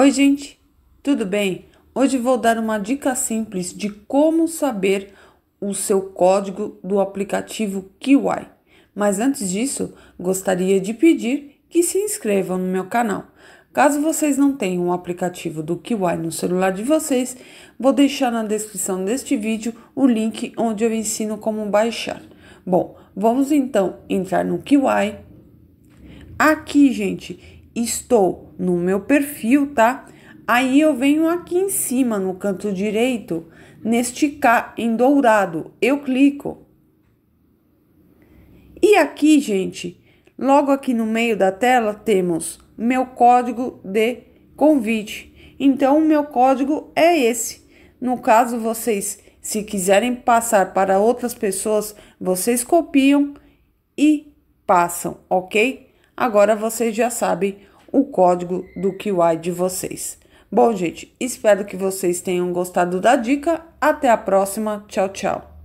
Oi, gente, tudo bem? Hoje vou dar uma dica simples de como saber o seu código do aplicativo Kiwi. Mas antes disso, gostaria de pedir que se inscrevam no meu canal. Caso vocês não tenham o aplicativo do Kiwi no celular de vocês, vou deixar na descrição deste vídeo o link onde eu ensino como baixar. Bom, vamos então entrar no Kiwi. Aqui, gente, estou no meu perfil, tá? Aí eu venho aqui em cima, no canto direito, neste K em dourado, eu clico. E aqui, gente, logo aqui no meio da tela temos meu código de convite. Então, o meu código é esse. No caso, vocês, se quiserem passar para outras pessoas, vocês copiam e passam, ok? Agora vocês já sabem o código do QI de vocês. Bom, gente, espero que vocês tenham gostado da dica. Até a próxima. Tchau, tchau.